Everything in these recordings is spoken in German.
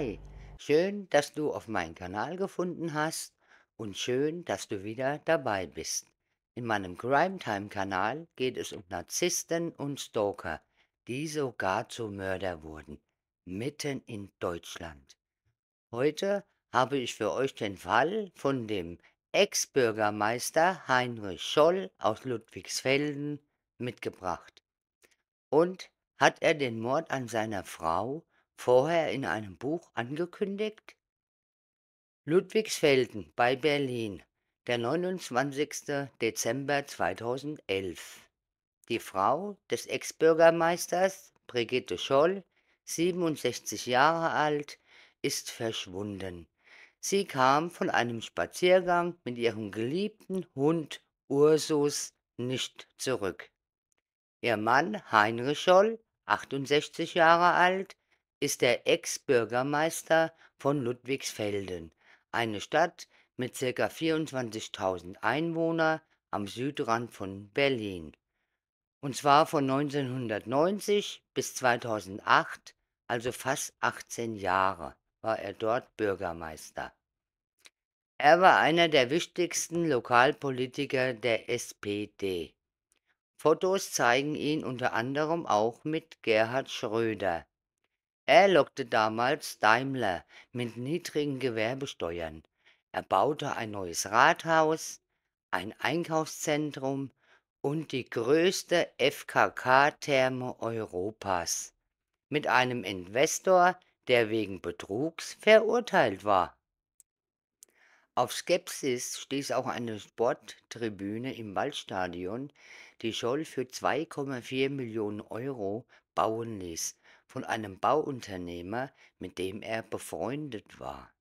Hi, schön, dass du auf meinen Kanal gefunden hast und schön, dass du wieder dabei bist. In meinem Crime Time Kanal geht es um Narzissten und Stalker, die sogar zu Mörder wurden, mitten in Deutschland. Heute habe ich für euch den Fall von dem Ex-Bürgermeister Heinrich Scholl aus Ludwigsfelden mitgebracht. Und hat er den Mord an seiner Frau vorher in einem Buch angekündigt? Ludwigsfelden bei Berlin, der 29. Dezember 2011. Die Frau des Ex-Bürgermeisters Brigitte Scholl, 67 Jahre alt, ist verschwunden. Sie kam von einem Spaziergang mit ihrem geliebten Hund Ursus nicht zurück. Ihr Mann Heinrich Scholl, 68 Jahre alt, ist der Ex-Bürgermeister von Ludwigsfelden, eine Stadt mit ca. 24.000 Einwohnern am Südrand von Berlin. Und zwar von 1990 bis 2008, also fast 18 Jahre, war er dort Bürgermeister. Er war einer der wichtigsten Lokalpolitiker der SPD. Fotos zeigen ihn unter anderem auch mit Gerhard Schröder er lockte damals Daimler mit niedrigen Gewerbesteuern. Er baute ein neues Rathaus, ein Einkaufszentrum und die größte FKK-Therme Europas mit einem Investor, der wegen Betrugs verurteilt war. Auf Skepsis stieß auch eine Sporttribüne im Waldstadion, die Scholl für 2,4 Millionen Euro bauen ließ von einem Bauunternehmer, mit dem er befreundet war.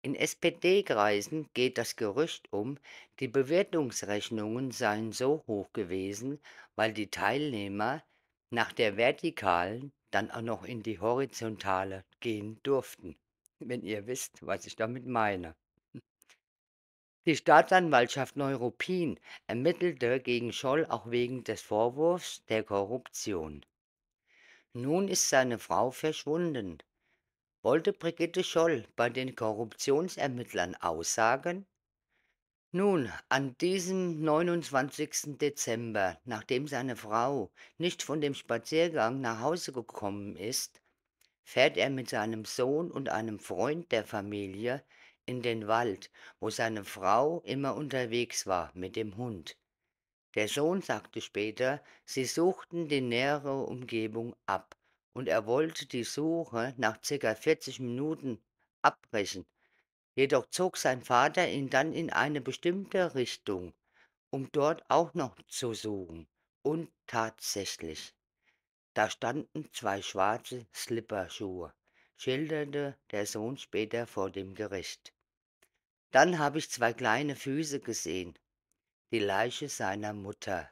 In SPD-Kreisen geht das Gerücht um, die Bewertungsrechnungen seien so hoch gewesen, weil die Teilnehmer nach der vertikalen dann auch noch in die horizontale gehen durften. Wenn ihr wisst, was ich damit meine. Die Staatsanwaltschaft Neuruppin ermittelte gegen Scholl auch wegen des Vorwurfs der Korruption. Nun ist seine Frau verschwunden. Wollte Brigitte Scholl bei den Korruptionsermittlern aussagen? Nun, an diesem 29. Dezember, nachdem seine Frau nicht von dem Spaziergang nach Hause gekommen ist, fährt er mit seinem Sohn und einem Freund der Familie in den Wald, wo seine Frau immer unterwegs war mit dem Hund. Der Sohn sagte später, sie suchten die nähere Umgebung ab und er wollte die Suche nach ca. 40 Minuten abbrechen. Jedoch zog sein Vater ihn dann in eine bestimmte Richtung, um dort auch noch zu suchen. Und tatsächlich, da standen zwei schwarze Slipperschuhe, schilderte der Sohn später vor dem Gericht. Dann habe ich zwei kleine Füße gesehen, die Leiche seiner Mutter.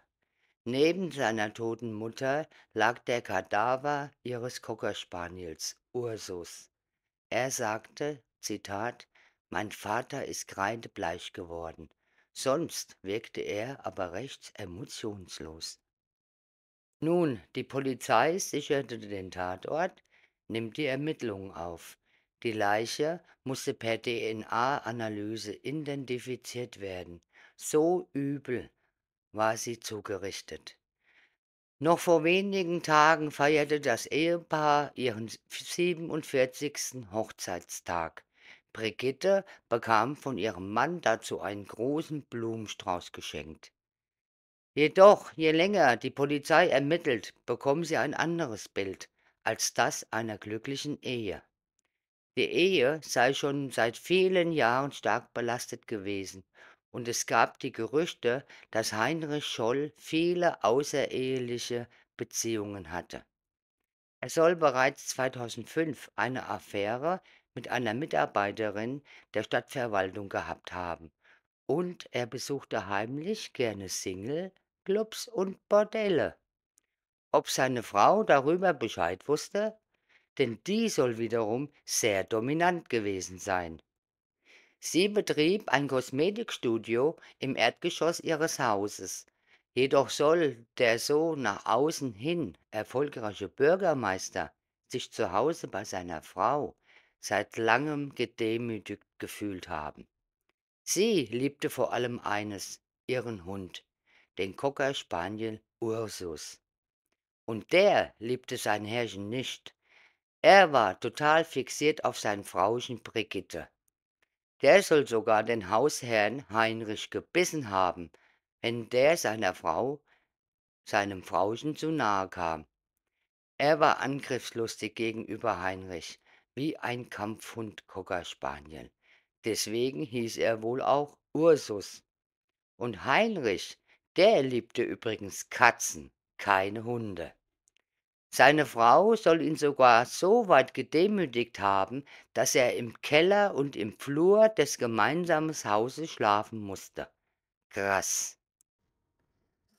Neben seiner toten Mutter lag der Kadaver ihres Kockerspaniels, Ursus. Er sagte, Zitat, mein Vater ist kreidebleich geworden. Sonst wirkte er aber recht emotionslos. Nun, die Polizei sicherte den Tatort, nimmt die Ermittlungen auf. Die Leiche musste per DNA-Analyse identifiziert werden so übel war sie zugerichtet. Noch vor wenigen Tagen feierte das Ehepaar ihren 47. Hochzeitstag. Brigitte bekam von ihrem Mann dazu einen großen Blumenstrauß geschenkt. Jedoch, je länger die Polizei ermittelt, bekommen sie ein anderes Bild als das einer glücklichen Ehe. Die Ehe sei schon seit vielen Jahren stark belastet gewesen und es gab die Gerüchte, dass Heinrich Scholl viele außereheliche Beziehungen hatte. Er soll bereits 2005 eine Affäre mit einer Mitarbeiterin der Stadtverwaltung gehabt haben und er besuchte heimlich gerne Single, Clubs und Bordelle. Ob seine Frau darüber Bescheid wusste? Denn die soll wiederum sehr dominant gewesen sein. Sie betrieb ein Kosmetikstudio im Erdgeschoss ihres Hauses. Jedoch soll der so nach außen hin erfolgreiche Bürgermeister sich zu Hause bei seiner Frau seit langem gedemütigt gefühlt haben. Sie liebte vor allem eines, ihren Hund, den Cocker Spaniel Ursus. Und der liebte sein Herrchen nicht. Er war total fixiert auf sein Frauchen Brigitte. Der soll sogar den Hausherrn Heinrich gebissen haben, wenn der seiner Frau, seinem Frauchen zu nahe kam. Er war angriffslustig gegenüber Heinrich, wie ein Kampfhund Cocker Spaniel. Deswegen hieß er wohl auch Ursus. Und Heinrich, der liebte übrigens Katzen, keine Hunde. Seine Frau soll ihn sogar so weit gedemütigt haben, dass er im Keller und im Flur des gemeinsamen Hauses schlafen musste. Krass.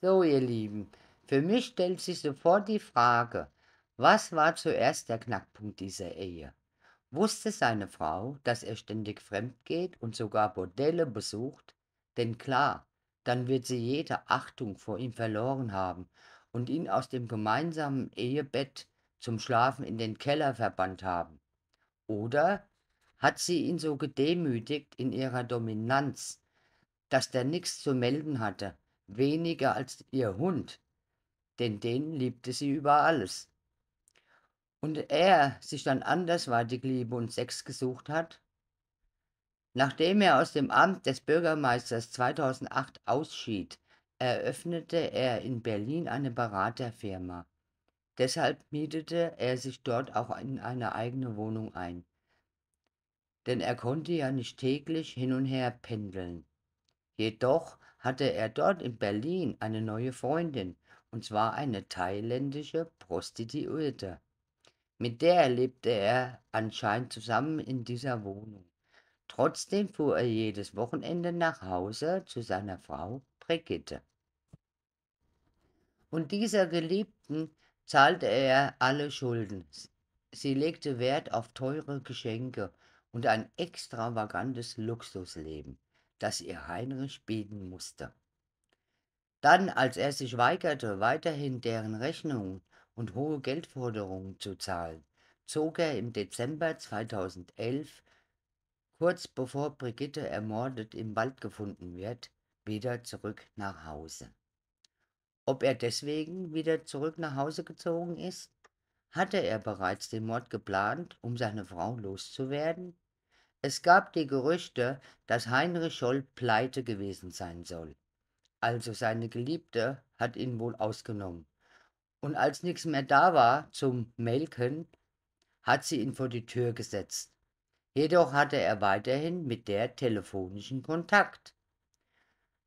So, ihr Lieben, für mich stellt sich sofort die Frage, was war zuerst der Knackpunkt dieser Ehe? Wusste seine Frau, dass er ständig fremd geht und sogar Bordelle besucht? Denn klar, dann wird sie jede Achtung vor ihm verloren haben und ihn aus dem gemeinsamen Ehebett zum Schlafen in den Keller verbannt haben? Oder hat sie ihn so gedemütigt in ihrer Dominanz, dass der nichts zu melden hatte, weniger als ihr Hund, denn den liebte sie über alles. Und er sich dann andersweitig Liebe und Sex gesucht hat? Nachdem er aus dem Amt des Bürgermeisters 2008 ausschied, eröffnete er in Berlin eine Beraterfirma. Deshalb mietete er sich dort auch in eine eigene Wohnung ein. Denn er konnte ja nicht täglich hin und her pendeln. Jedoch hatte er dort in Berlin eine neue Freundin, und zwar eine thailändische Prostituierte. Mit der lebte er anscheinend zusammen in dieser Wohnung. Trotzdem fuhr er jedes Wochenende nach Hause zu seiner Frau Brigitte. Und dieser Geliebten zahlte er alle Schulden. Sie legte Wert auf teure Geschenke und ein extravagantes Luxusleben, das ihr Heinrich bieten musste. Dann, als er sich weigerte, weiterhin deren Rechnungen und hohe Geldforderungen zu zahlen, zog er im Dezember 2011, kurz bevor Brigitte ermordet im Wald gefunden wird, wieder zurück nach Hause. Ob er deswegen wieder zurück nach Hause gezogen ist? Hatte er bereits den Mord geplant, um seine Frau loszuwerden? Es gab die Gerüchte, dass Heinrich Scholl pleite gewesen sein soll. Also seine Geliebte hat ihn wohl ausgenommen. Und als nichts mehr da war zum Melken, hat sie ihn vor die Tür gesetzt. Jedoch hatte er weiterhin mit der telefonischen Kontakt.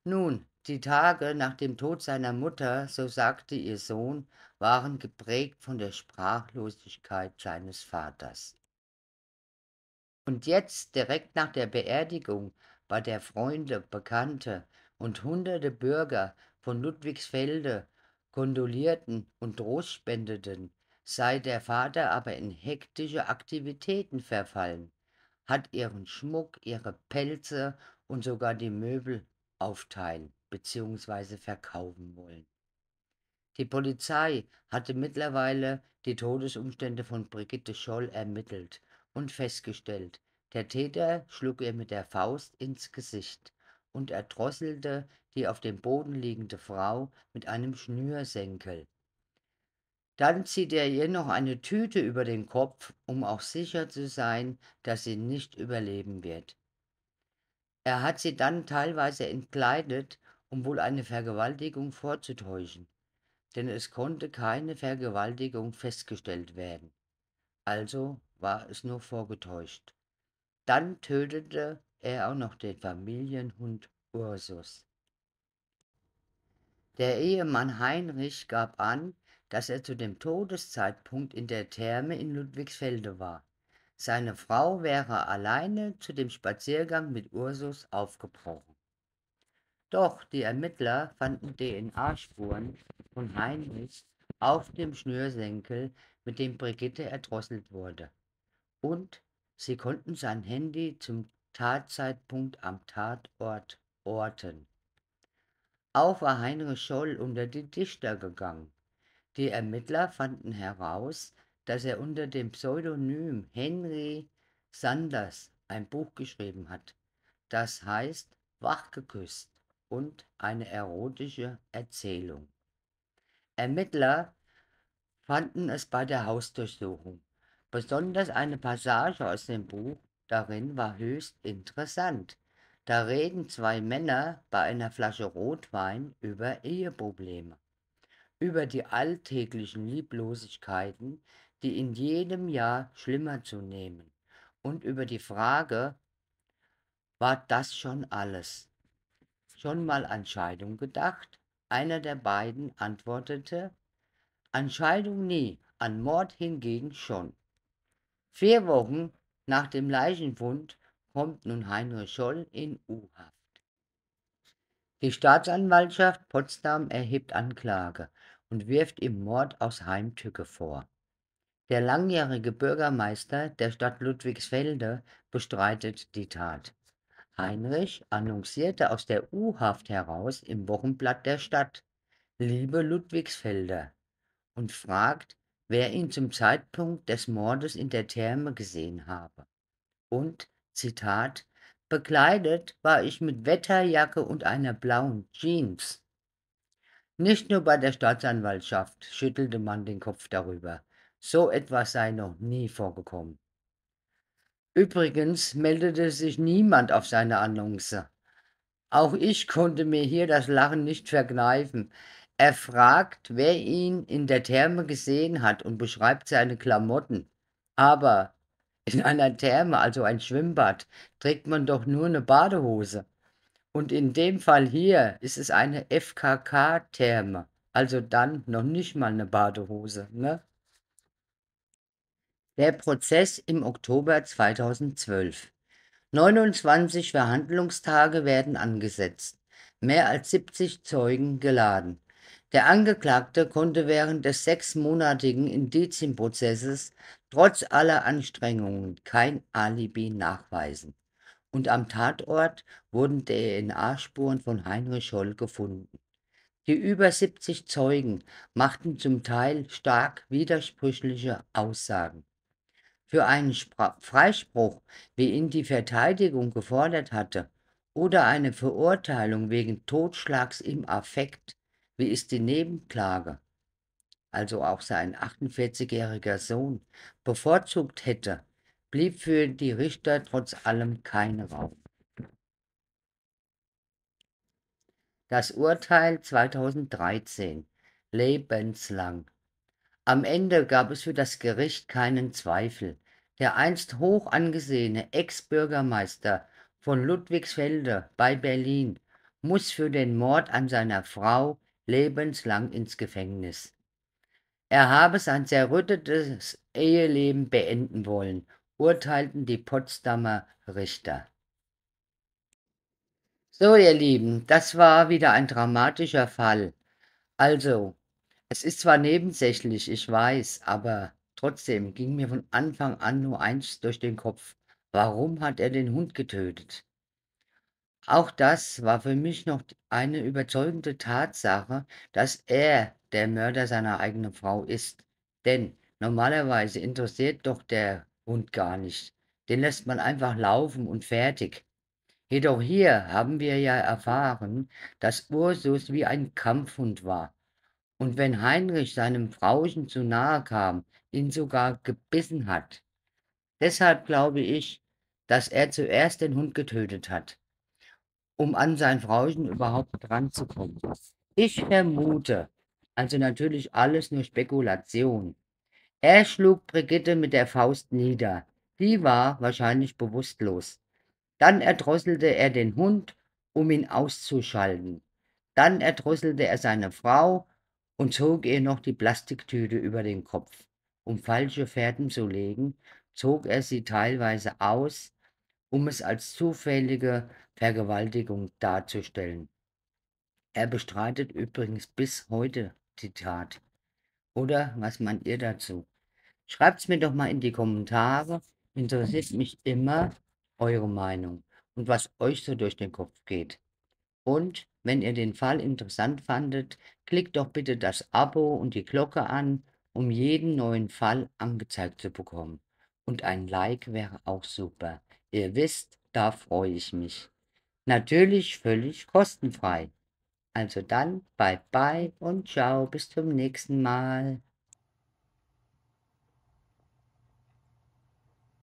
Nun, die Tage nach dem Tod seiner Mutter, so sagte ihr Sohn, waren geprägt von der Sprachlosigkeit seines Vaters. Und jetzt, direkt nach der Beerdigung, bei der Freunde, Bekannte und hunderte Bürger von Ludwigsfelde kondolierten und Trost spendeten, sei der Vater aber in hektische Aktivitäten verfallen, hat ihren Schmuck, ihre Pelze und sogar die Möbel aufteilen bzw. verkaufen wollen. Die Polizei hatte mittlerweile die Todesumstände von Brigitte Scholl ermittelt und festgestellt, der Täter schlug ihr mit der Faust ins Gesicht und erdrosselte die auf dem Boden liegende Frau mit einem Schnürsenkel. Dann zieht er ihr noch eine Tüte über den Kopf, um auch sicher zu sein, dass sie nicht überleben wird. Er hat sie dann teilweise entkleidet, um wohl eine Vergewaltigung vorzutäuschen, denn es konnte keine Vergewaltigung festgestellt werden. Also war es nur vorgetäuscht. Dann tötete er auch noch den Familienhund Ursus. Der Ehemann Heinrich gab an, dass er zu dem Todeszeitpunkt in der Therme in Ludwigsfelde war. Seine Frau wäre alleine zu dem Spaziergang mit Ursus aufgebrochen. Doch die Ermittler fanden DNA-Spuren von Heinrich auf dem Schnürsenkel, mit dem Brigitte erdrosselt wurde. Und sie konnten sein Handy zum Tatzeitpunkt am Tatort orten. Auch war Heinrich Scholl unter die Dichter gegangen. Die Ermittler fanden heraus, dass er unter dem Pseudonym Henry Sanders ein Buch geschrieben hat, das heißt Wachgeküsst und eine erotische Erzählung. Ermittler fanden es bei der Hausdurchsuchung. Besonders eine Passage aus dem Buch darin war höchst interessant. Da reden zwei Männer bei einer Flasche Rotwein über Eheprobleme, über die alltäglichen Lieblosigkeiten, die in jedem Jahr schlimmer zu nehmen und über die Frage, war das schon alles? Schon mal an Scheidung gedacht? Einer der beiden antwortete, an Scheidung nie, an Mord hingegen schon. Vier Wochen nach dem Leichenfund kommt nun Heinrich Scholl in U-Haft. Die Staatsanwaltschaft Potsdam erhebt Anklage und wirft ihm Mord aus Heimtücke vor. Der langjährige Bürgermeister der Stadt Ludwigsfelde bestreitet die Tat. Heinrich annoncierte aus der U-Haft heraus im Wochenblatt der Stadt „Liebe Ludwigsfelde“ und fragt, wer ihn zum Zeitpunkt des Mordes in der Therme gesehen habe. Und Zitat: „ Bekleidet war ich mit Wetterjacke und einer blauen Jeans. “Nicht nur bei der Staatsanwaltschaft schüttelte man den Kopf darüber so etwas sei noch nie vorgekommen. Übrigens meldete sich niemand auf seine Annonce. Auch ich konnte mir hier das Lachen nicht verkneifen. Er fragt, wer ihn in der Therme gesehen hat und beschreibt seine Klamotten. Aber in einer Therme, also ein Schwimmbad, trägt man doch nur eine Badehose. Und in dem Fall hier ist es eine FKK-Therme. Also dann noch nicht mal eine Badehose, ne? Der Prozess im Oktober 2012. 29 Verhandlungstage werden angesetzt. Mehr als 70 Zeugen geladen. Der Angeklagte konnte während des sechsmonatigen Indizienprozesses trotz aller Anstrengungen kein Alibi nachweisen. Und am Tatort wurden DNA-Spuren von Heinrich Scholl gefunden. Die über 70 Zeugen machten zum Teil stark widersprüchliche Aussagen für einen Spra Freispruch, wie ihn die Verteidigung gefordert hatte, oder eine Verurteilung wegen Totschlags im Affekt, wie es die Nebenklage, also auch sein 48-jähriger Sohn, bevorzugt hätte, blieb für die Richter trotz allem kein Raum. Das Urteil 2013, lebenslang. Am Ende gab es für das Gericht keinen Zweifel. Der einst hoch angesehene Ex-Bürgermeister von Ludwigsfelde bei Berlin muss für den Mord an seiner Frau lebenslang ins Gefängnis. Er habe sein zerrüttetes Eheleben beenden wollen, urteilten die Potsdamer Richter. So, ihr Lieben, das war wieder ein dramatischer Fall. Also, es ist zwar nebensächlich, ich weiß, aber trotzdem ging mir von Anfang an nur eins durch den Kopf. Warum hat er den Hund getötet? Auch das war für mich noch eine überzeugende Tatsache, dass er der Mörder seiner eigenen Frau ist. Denn normalerweise interessiert doch der Hund gar nicht. Den lässt man einfach laufen und fertig. Jedoch hier haben wir ja erfahren, dass Ursus wie ein Kampfhund war. Und wenn Heinrich seinem Frauchen zu nahe kam, ihn sogar gebissen hat. Deshalb glaube ich, dass er zuerst den Hund getötet hat, um an sein Frauchen überhaupt ranzukommen. Ich vermute, also natürlich alles nur Spekulation. Er schlug Brigitte mit der Faust nieder. Die war wahrscheinlich bewusstlos. Dann erdrosselte er den Hund, um ihn auszuschalten. Dann erdrosselte er seine Frau, und zog ihr noch die Plastiktüte über den Kopf. Um falsche Fährten zu legen, zog er sie teilweise aus, um es als zufällige Vergewaltigung darzustellen. Er bestreitet übrigens bis heute die Tat. Oder was meint ihr dazu? Schreibt es mir doch mal in die Kommentare. Interessiert mich immer eure Meinung und was euch so durch den Kopf geht. Und wenn ihr den Fall interessant fandet, klickt doch bitte das Abo und die Glocke an, um jeden neuen Fall angezeigt zu bekommen. Und ein Like wäre auch super. Ihr wisst, da freue ich mich. Natürlich völlig kostenfrei. Also dann, bye bye und ciao, bis zum nächsten Mal.